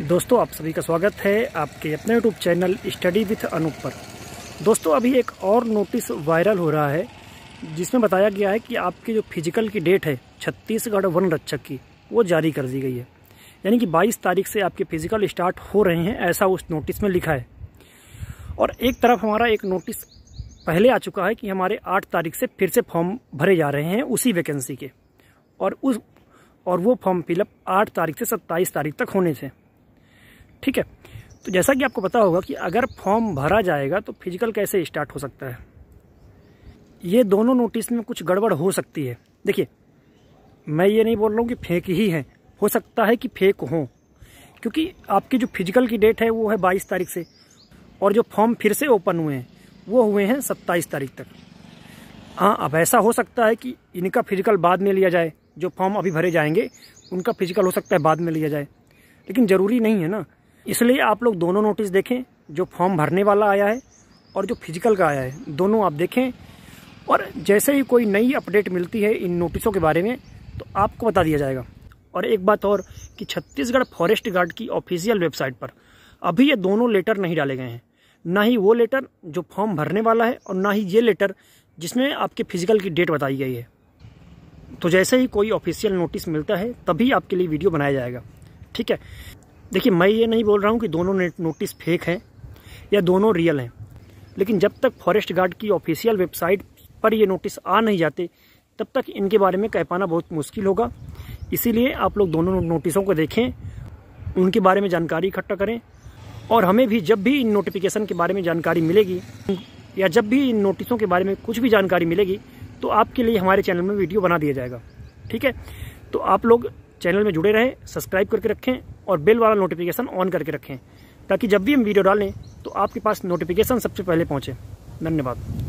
दोस्तों आप सभी का स्वागत है आपके अपने YouTube channel study with Anoop पर दोस्तों अभी एक और नोटिस वायरल हो रहा है जिसमें बताया गया है कि आपकी जो फिजिकल की डेट है छत्तीसगढ़ वन रक्षक की वो जारी कर दी गई है यानी कि 22 तारीख से आपके फिजिकल स्टार्ट हो रहे हैं ऐसा उस नोटिस में लिखा है और एक तरफ हमारा एक नोटिस पहले आ चुका है कि हमारे आठ तारीख से फिर से फॉर्म भरे जा रहे हैं उसी वैकेंसी के और उस और वो फॉर्म फिलअप आठ तारीख से सत्ताईस तारीख तक होने से ठीक है तो जैसा कि आपको पता होगा कि अगर फॉर्म भरा जाएगा तो फिजिकल कैसे स्टार्ट हो सकता है ये दोनों नोटिस में कुछ गड़बड़ हो सकती है देखिए मैं ये नहीं बोल रहा हूँ कि फेंक ही है हो सकता है कि फेक हो क्योंकि आपकी जो फिजिकल की डेट है वो है बाईस तारीख से और जो फॉर्म फिर से ओपन हुए हैं वो हुए हैं सत्ताईस तारीख तक हाँ अब ऐसा हो सकता है कि इनका फिजिकल बाद में लिया जाए जो फॉर्म अभी भरे जाएंगे उनका फिजिकल हो सकता है बाद में लिया जाए लेकिन ज़रूरी नहीं है ना इसलिए आप लोग दोनों नोटिस देखें जो फॉर्म भरने वाला आया है और जो फिजिकल का आया है दोनों आप देखें और जैसे ही कोई नई अपडेट मिलती है इन नोटिसों के बारे में तो आपको बता दिया जाएगा और एक बात और कि छत्तीसगढ़ फॉरेस्ट गार्ड की ऑफिशियल वेबसाइट पर अभी ये दोनों लेटर नहीं डाले गए हैं ना ही वो लेटर जो फॉर्म भरने वाला है और ना ही ये लेटर जिसमें आपके फिजिकल की डेट बताई गई है तो जैसे ही कोई ऑफिशियल नोटिस मिलता है तभी आपके लिए वीडियो बनाया जाएगा ठीक है देखिए मैं ये नहीं बोल रहा हूँ कि दोनों नोटिस फेक हैं या दोनों रियल हैं लेकिन जब तक फॉरेस्ट गार्ड की ऑफिशियल वेबसाइट पर ये नोटिस आ नहीं जाते तब तक इनके बारे में कह पाना बहुत मुश्किल होगा इसीलिए आप लोग दोनों नोटिसों को देखें उनके बारे में जानकारी इकट्ठा करें और हमें भी जब भी इन नोटिफिकेशन के बारे में जानकारी मिलेगी या जब भी इन नोटिसों के बारे में कुछ भी जानकारी मिलेगी तो आपके लिए हमारे चैनल में वीडियो बना दिया जाएगा ठीक है तो आप लोग चैनल में जुड़े रहें सब्सक्राइब करके रखें और बेल वाला नोटिफिकेशन ऑन करके रखें ताकि जब भी हम वीडियो डालें तो आपके पास नोटिफिकेशन सबसे पहले पहुँचें धन्यवाद